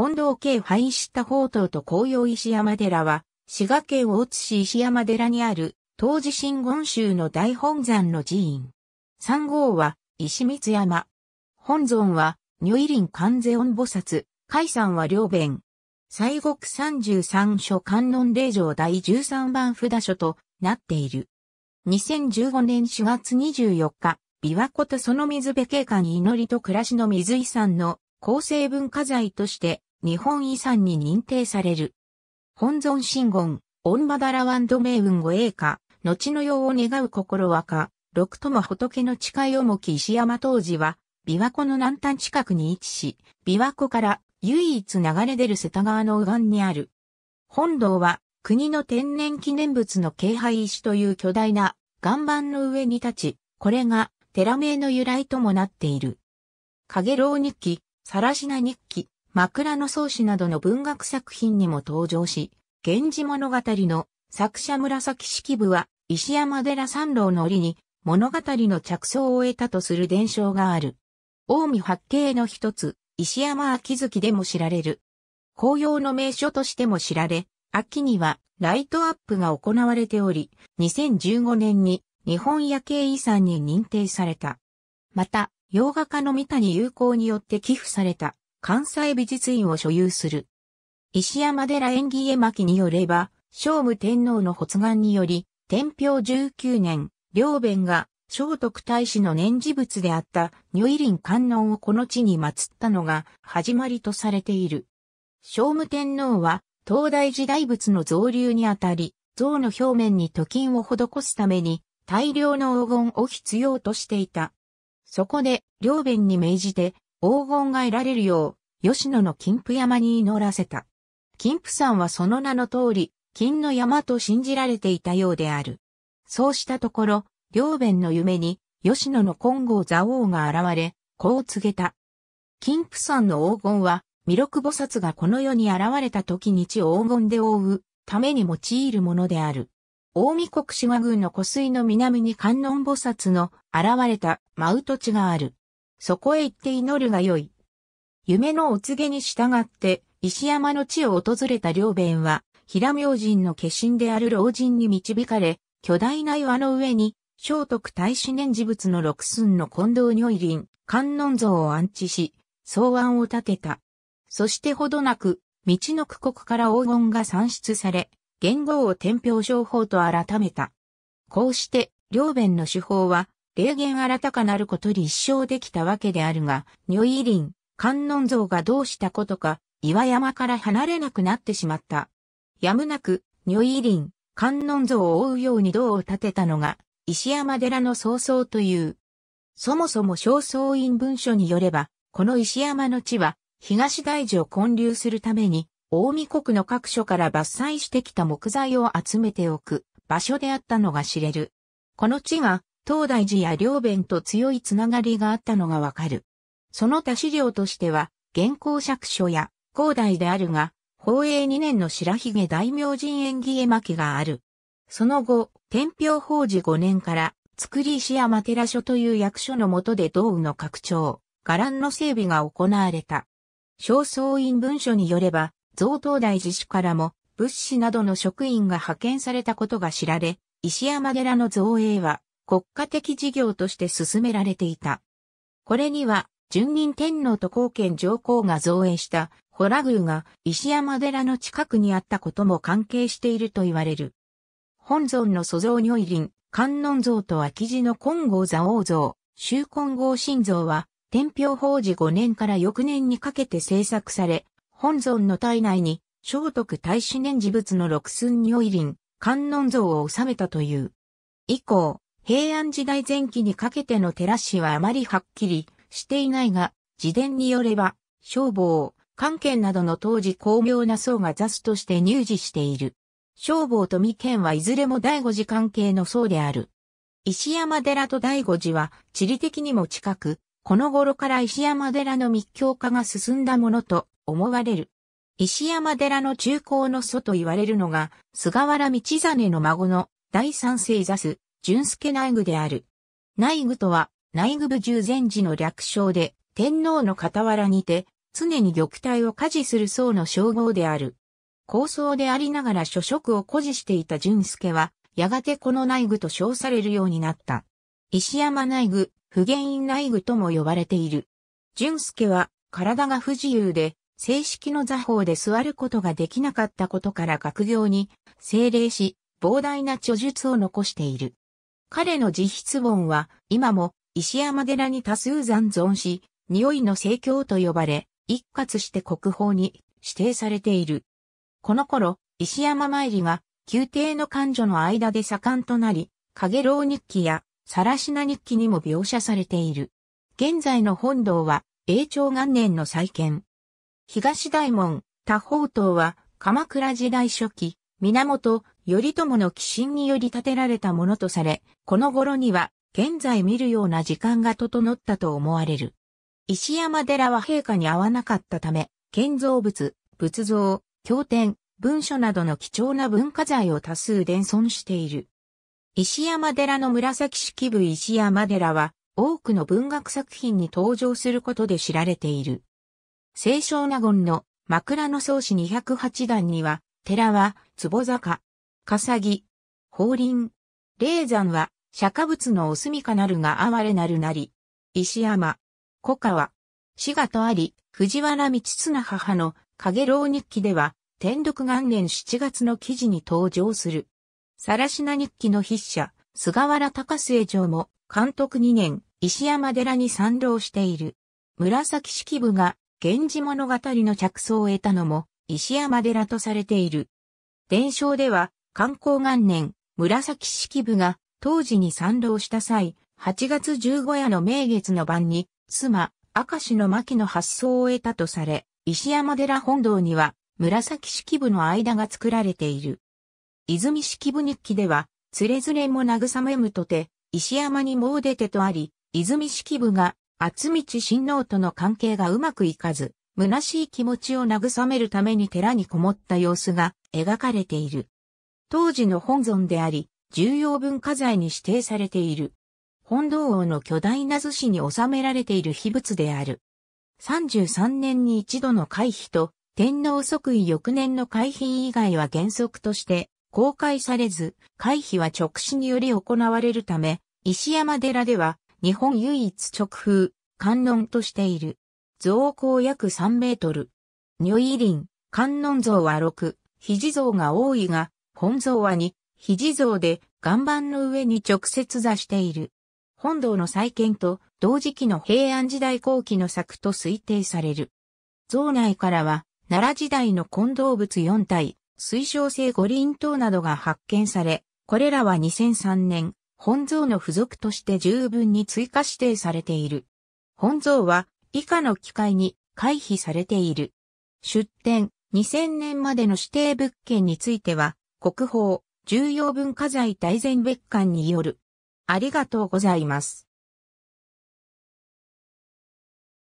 本堂系廃した宝塔と紅葉石山寺は、滋賀県大津市石山寺にある、当時新言宗の大本山の寺院。三号は、石光山。本尊は、如意林観世音菩薩、海山は両弁。西国三十三所観音霊場第十三番札所となっている。2015年4月24日、琵琶湖とその水辺景観祈りと暮らしの水遺産の構成文化財として日本遺産に認定される。本尊神言、オンマダラワンド命運護栄華、後の世を願う心若、六とも仏の誓い重き石山当時は、琵琶湖の南端近くに位置し、琵琶湖から唯一流れ出る瀬田川の右岸にある。本堂は、国の天然記念物の敬拝石という巨大な岩盤の上に立ち、これが寺名の由来ともなっている。影楼日記、さらしな日記、枕草子などの文学作品にも登場し、源氏物語の作者紫式部は石山寺三郎の折に物語の着想を得たとする伝承がある。近江八景の一つ、石山秋月でも知られる。紅葉の名所としても知られ、秋にはライトアップが行われており、2015年に日本夜景遺産に認定された。また、洋画家の三谷友好によって寄付された。関西美術院を所有する。石山寺縁起絵巻によれば、聖武天皇の発願により、天平19年、両弁が聖徳太子の年次物であった如意林観音をこの地に祀ったのが始まりとされている。聖武天皇は、東大時代仏の造流にあたり、像の表面に土金を施すために、大量の黄金を必要としていた。そこで、両弁に命じて、黄金が得られるよう、吉野の金峰山に祈らせた。金峰山はその名の通り、金の山と信じられていたようである。そうしたところ、両弁の夢に、吉野の金剛座王が現れ、こう告げた。金峰山の黄金は、弥勒菩薩がこの世に現れた時に地を黄金で覆うために用いるものである。大見国島郡の湖水の南に観音菩薩の現れたマウト地がある。そこへ行って祈るがよい。夢のお告げに従って、石山の地を訪れた両弁は、平明神の化身である老人に導かれ、巨大な岩の上に、聖徳太子念事物の六寸の近藤如意林、観音像を安置し、草案を立てた。そしてほどなく、道の区国から黄金が算出され、元号を天平商法と改めた。こうして、両弁の手法は、平原新たかなること立証できたわけであるが、如意林、観音像がどうしたことか、岩山から離れなくなってしまった。やむなく、如意林、観音像を追うように銅を建てたのが、石山寺の曹操という。そもそも正倉院文書によれば、この石山の地は、東大寺を建立するために、大見国の各所から伐採してきた木材を集めておく場所であったのが知れる。この地が東大寺や両弁と強いつながりがあったのがわかる。その他資料としては、現行釈書や、広大であるが、宝永2年の白髭大明神縁起絵巻がある。その後、天平法事5年から、造り石山寺所という役所の下で道具の拡張、伽藍の整備が行われた。正倉院文書によれば、贈東大寺主からも、物資などの職員が派遣されたことが知られ、石山寺の造営は、国家的事業として進められていた。これには、順任天皇と後見上皇が造営したホラ宮が石山寺の近くにあったことも関係していると言われる。本尊の祖像如意林、観音像と秋地の金剛座王像、周金剛神像は、天平法治5年から翌年にかけて制作され、本尊の体内に、聖徳太子年事物の六寸如意林、観音像を収めたという。以降、平安時代前期にかけての寺氏はあまりはっきりしていないが、自伝によれば、消防、関県などの当時巧妙な僧が雑として入寺している。消防と未県はいずれも第五次関係の僧である。石山寺と第五寺は地理的にも近く、この頃から石山寺の密教化が進んだものと思われる。石山寺の中高の祖と言われるのが、菅原道真の孫の第三世座す、純助内具である。内具とは、内具部従前時の略称で、天皇の傍らにて、常に玉体を家事する僧の称号である。高僧でありながら諸職を誇示していた純助は、やがてこの内具と称されるようになった。石山内具、不原因内具とも呼ばれている。純助は、体が不自由で、正式の座法で座ることができなかったことから学業に、精霊し、膨大な著述を残している。彼の自筆本は今も石山寺に多数残存し、匂いの聖教と呼ばれ、一括して国宝に指定されている。この頃、石山参りが宮廷の官女の間で盛んとなり、影楼日記や更な日記にも描写されている。現在の本堂は永長元年の再建。東大門、多宝塔は鎌倉時代初期、源頼朝の寄進により建てられたものとされ、この頃には現在見るような時間が整ったと思われる。石山寺は陛下に合わなかったため、建造物、仏像、経典、文書などの貴重な文化財を多数伝存している。石山寺の紫式部石山寺は多くの文学作品に登場することで知られている。清少納言の枕草子208段には、寺は、坪坂、笠木、法輪。霊山は、釈迦仏のお住かなるが哀れなるなり。石山、古川、滋賀とあり、藤原道綱母の影老日記では、天禄元年7月の記事に登場する。さらしな日記の筆者、菅原隆末城も、監督2年、石山寺に参同している。紫式部が、源氏物語の着想を得たのも、石山寺とされている。伝承では、観光元年、紫式部が当時に賛同した際、8月15夜の明月の晩に、妻、明石の牧の発想を得たとされ、石山寺本堂には、紫式部の間が作られている。泉式部日記では、つれづれも慰めむとて、石山にもう出てとあり、泉式部が、厚道親王との関係がうまくいかず、虚しい気持ちを慰めるために寺にこもった様子が描かれている。当時の本尊であり、重要文化財に指定されている。本堂王の巨大な寿司に収められている秘仏である。33年に一度の回避と、天皇即位翌年の回避以外は原則として公開されず、回避は直視により行われるため、石山寺では日本唯一直風、観音としている。像高約3メートル。如意林、観音像は6、肘像が多いが、本像は2、肘像で岩盤の上に直接座している。本堂の再建と同時期の平安時代後期の作と推定される。像内からは奈良時代の混動物4体、水晶製五輪等などが発見され、これらは2003年、本像の付属として十分に追加指定されている。本像は以下の機会に回避されている。出展2000年までの指定物件については、国宝、重要文化財大全別館による。ありがとうございます。